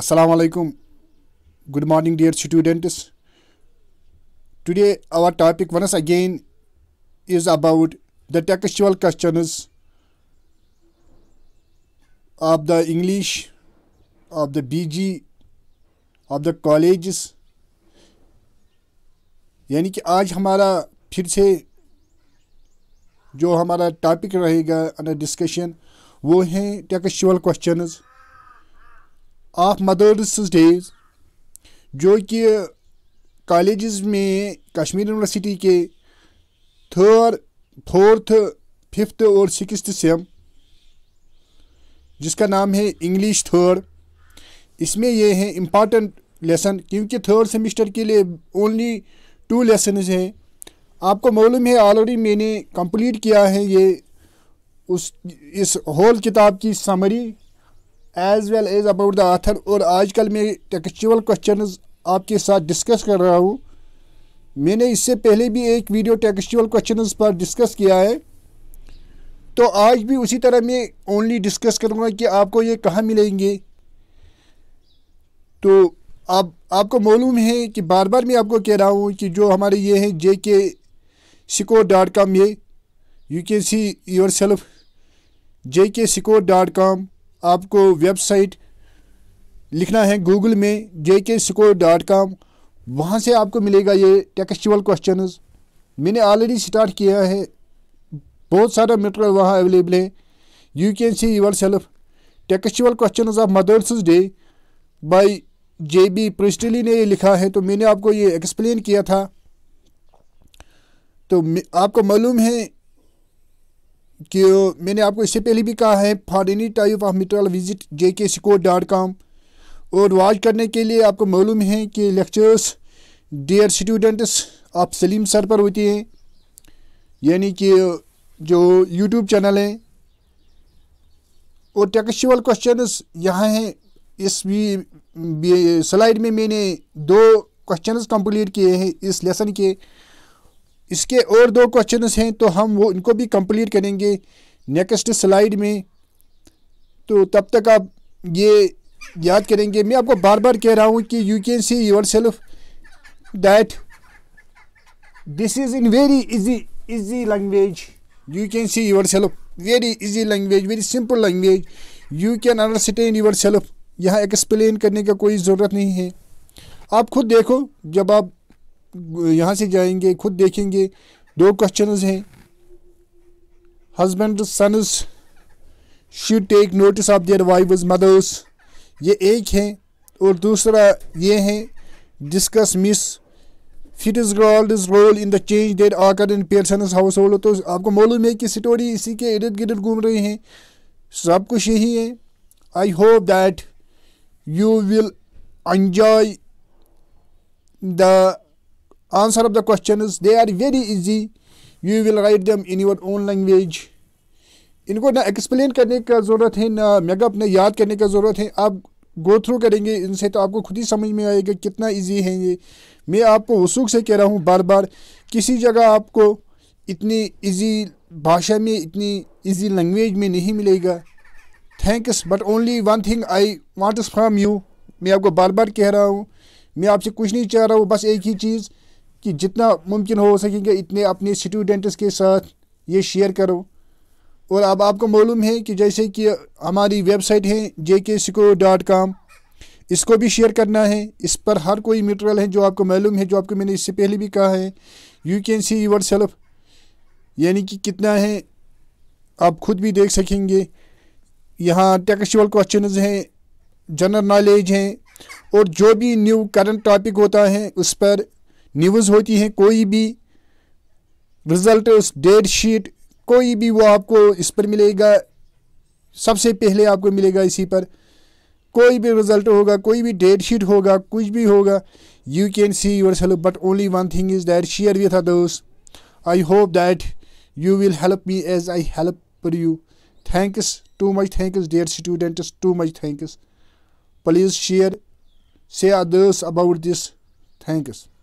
assalamu alaikum Good morning, dear students. Today our topic once again is about the textual questions of the English, of the BG, of the colleges. यानी कि आज हमारा फिर से जो हमारा topic रहेगा अंडर डिस्कशन वो हैं textual questions of Mother's Day जो कि कॉलेज़ में कश्मीर यूनिवर्सिटी के थर्ड फोर्थ फिफ्थ और सिक्स्थ सेम जिसका नाम है इंग्लिश थर्ड इसमें ये है इम्पॉर्टेंट लेसन क्योंकि थर्ड सेमिस्टर के लिए ओनली टू लेसन हैं आपको मालूम है ऑलरेडी मैंने कंप्लीट किया है ये उस इस होल किताब की summary as well as about the author और आजकल मैं टेक्चुअल क्वेश्चन आपके साथ डिस्कस कर रहा हूँ मैंने इससे पहले भी एक वीडियो टेक्चुअल क्वेश्चन पर डिस्कस किया है तो आज भी उसी तरह मैं ओनली डिस्कस करूँगा कि आपको ये कहाँ मिलेंगे तो आप आपको मालूम है कि बार बार मैं आपको कह रहा हूँ कि जो हमारे ये हैं J K Sikor dot com ये you can see yourself J K Sikor dot com आपको वेबसाइट लिखना है गूगल में जे के स्कोर डॉट कॉम वहाँ से आपको मिलेगा ये टेक्सचुअल क्वेश्चन मैंने ऑलरेडी स्टार्ट किया है बहुत सारा मटेरियल वहाँ अवेलेबल है you can see yourself textual question of Mother's Day by J B Priestley ने ये लिखा है तो मैंने आपको ये एक्सप्लेन किया था तो आपको मालूम है कि मैंने आपको इससे पहले भी कहा है for any type of material visit J K Sikor dot com और वॉच करने के लिए आपको मालूम है कि लेक्चर्स डियर स्टूडेंट्स आप सलीम सर पर होती हैं यानी कि जो यूट्यूब चैनल हैं और टेक्सचुअल क्वेश्चंस यहाँ हैं इस भी स्लाइड में मैंने दो क्वेश्चंस कंप्लीट किए हैं इस लेसन के इसके और दो क्वेश्चन हैं तो हम वो इनको भी कंप्लीट करेंगे नेक्स्ट स्लाइड में तो तब तक आप ये याद करेंगे मैं आपको बार बार कह रहा हूँ कि you can see yourself that this is in very easy easy language you can see yourself very easy language very simple language you can understand yourself यहाँ एक्सप्लेन करने का कोई ज़रूरत नहीं है आप खुद देखो जब आप यहाँ से जाएंगे खुद देखेंगे दो क्वेश्चन हैं husband sons she take notice of their wife mothers ये एक है और दूसरा ये है discuss Miss fit is is role in the change there आकर इन पेयरसन हाउस होल्ड तो आपको मालूम है कि स्टोरी इसी के इर्द गिर्द घूम रहे हैं सब कुछ यही है I hope that you will enjoy the answer of the questions they are very easy you will write them in your own language इनको ना एक्सप्लेन करने का ज़रूरत है ना मेकअप अपने याद करने का ज़रूरत है आप गो थ्रू करेंगे इनसे तो आपको खुद ही समझ में आएगा कितना इजी है ये मैं आपको वसूख से कह रहा हूँ बार बार किसी जगह आपको इतनी इजी भाषा में इतनी इजी लैंग्वेज में नहीं मिलेगा thanks but only one thing I want from you मैं आपको बार बार कह रहा हूँ मैं आपसे कुछ नहीं चाह रहा हूँ बस एक ही चीज़ कि जितना मुमकिन हो सकेंगे इतने अपने स्टूडेंट्स के साथ ये शेयर करो और अब आपको मालूम है कि जैसे कि हमारी वेबसाइट है जे के स्को डॉट कॉम इसको भी शेयर करना है इस पर हर कोई मटेरियल है जो आपको मालूम है जो आपको मैंने इससे पहले भी कहा है you can see yourself यानी कि कितना है आप खुद भी देख सकेंगे यहाँ टेक्सचुअल क्वेश्चन हैं जनरल नॉलेज हैं और जो भी न्यू करंट टॉपिक होता है उस पर न्यूज़ होती हैं कोई भी रिज़ल्ट डेट शीट कोई भी वो आपको इस पर मिलेगा सबसे पहले आपको मिलेगा इसी पर कोई भी रिज़ल्ट होगा कोई भी डेट शीट होगा कुछ भी होगा you can see yourself but only one thing is that share with others I hope that you will help me as I help पर you thanks too much thanks dear students too much thanks please share से others about this thanks